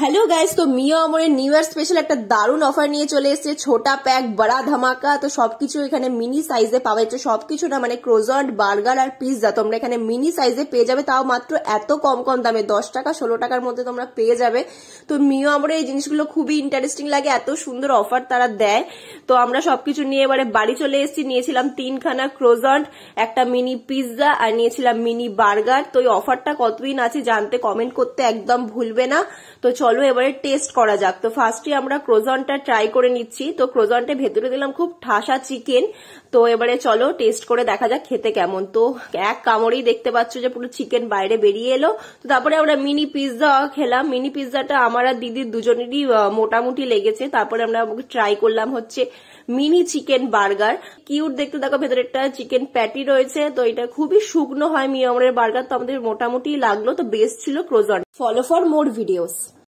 hello guys তো মিয়া আমার new year special একটা দারুণ অফার নিয়ে চলে এসেছে ছোটা প্যাক বড়া ধামাকা তো সবকিছু এখানে মিনি সাইজে পাওয়া যাচ্ছে সবকিছু না মানে ক্রোজন্ট বার্গার আর পিৎজা তোমরা এখানে মিনি সাইজে পেয়ে যাবে তাও মাত্র এত কম কম দামে দশ টাকা ষোলো টাকার মধ্যে তোমরা পেয়ে যাবে তো মিও আমার এই জিনিসগুলো খুবই ইন্টারেস্টিং লাগে এত সুন্দর অফার তারা দেয় তো আমরা সবকিছু নিয়ে এবারে বাড়ি চলে এসেছি নিয়েছিলাম তিনখানা ক্রোজন্ট একটা মিনি পিৎজা আর নিয়েছিলাম মিনি বার্গার তো এই অফারটা কতদিন আছে জানতে কমেন্ট করতে একদম ভুলবে না তো চলো এবারে টেস্ট করা যাক তো ফার্স্টে আমরা ক্রোজনটা ট্রাই করে নিচ্ছি তো ক্রোজনটা ভেতরে দিলাম খুব ঠাসা চিকেন তো এবারে চলো টেস্ট করে দেখা যাক খেতে কেমন তো এক কামড়েই দেখতে পাচ্ছ যে পুরো চিকেন বাইরে বেরিয়ে এলো তো তারপরে আমরা মিনি পিৎজা খেলাম মিনি পিৎজাটা আমার আর দিদির দুজনেরই মোটামুটি লেগেছে তারপরে আমরা ট্রাই করলাম হচ্ছে মিনি চিকেন বার্গার কিউট দেখতে দেখো ভেতরেরটা চিকেন প্যাটি রয়েছে তো এটা খুবই শুকনো হয় মিয়ামরের বার্গার তো আমাদের মোটামুটি লাগলো তো বেস্ট ছিল ক্রোজন ফলো ফর মোর ভিডিওস